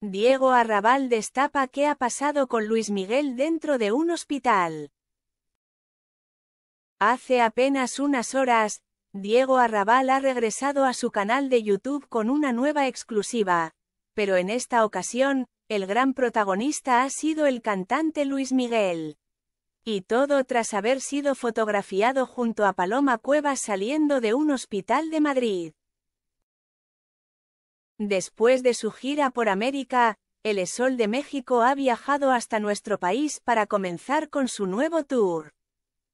Diego Arrabal destapa qué ha pasado con Luis Miguel dentro de un hospital. Hace apenas unas horas, Diego Arrabal ha regresado a su canal de YouTube con una nueva exclusiva, pero en esta ocasión, el gran protagonista ha sido el cantante Luis Miguel. Y todo tras haber sido fotografiado junto a Paloma Cuevas saliendo de un hospital de Madrid. Después de su gira por América, El Sol de México ha viajado hasta nuestro país para comenzar con su nuevo tour.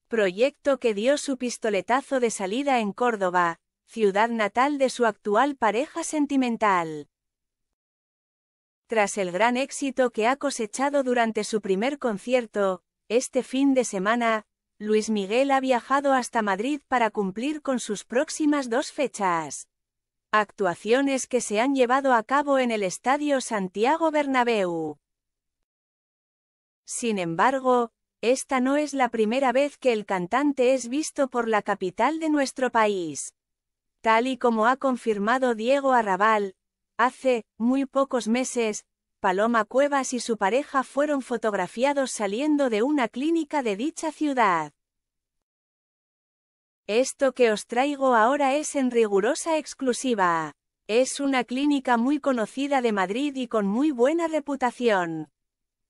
Proyecto que dio su pistoletazo de salida en Córdoba, ciudad natal de su actual pareja sentimental. Tras el gran éxito que ha cosechado durante su primer concierto, este fin de semana, Luis Miguel ha viajado hasta Madrid para cumplir con sus próximas dos fechas actuaciones que se han llevado a cabo en el Estadio Santiago Bernabéu. Sin embargo, esta no es la primera vez que el cantante es visto por la capital de nuestro país. Tal y como ha confirmado Diego Arrabal, hace muy pocos meses, Paloma Cuevas y su pareja fueron fotografiados saliendo de una clínica de dicha ciudad. Esto que os traigo ahora es en rigurosa exclusiva. Es una clínica muy conocida de Madrid y con muy buena reputación.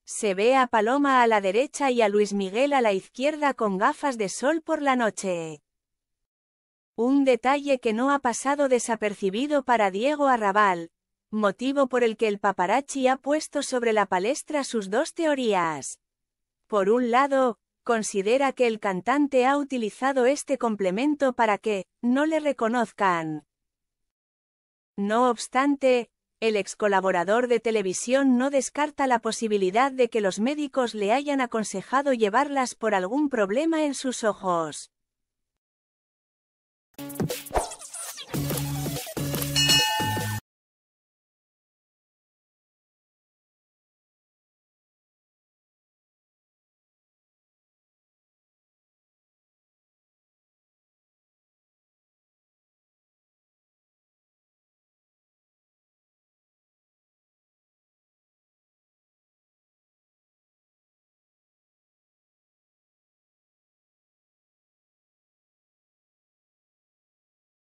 Se ve a Paloma a la derecha y a Luis Miguel a la izquierda con gafas de sol por la noche. Un detalle que no ha pasado desapercibido para Diego Arrabal, motivo por el que el paparazzi ha puesto sobre la palestra sus dos teorías. Por un lado, considera que el cantante ha utilizado este complemento para que, no le reconozcan. No obstante, el ex colaborador de televisión no descarta la posibilidad de que los médicos le hayan aconsejado llevarlas por algún problema en sus ojos.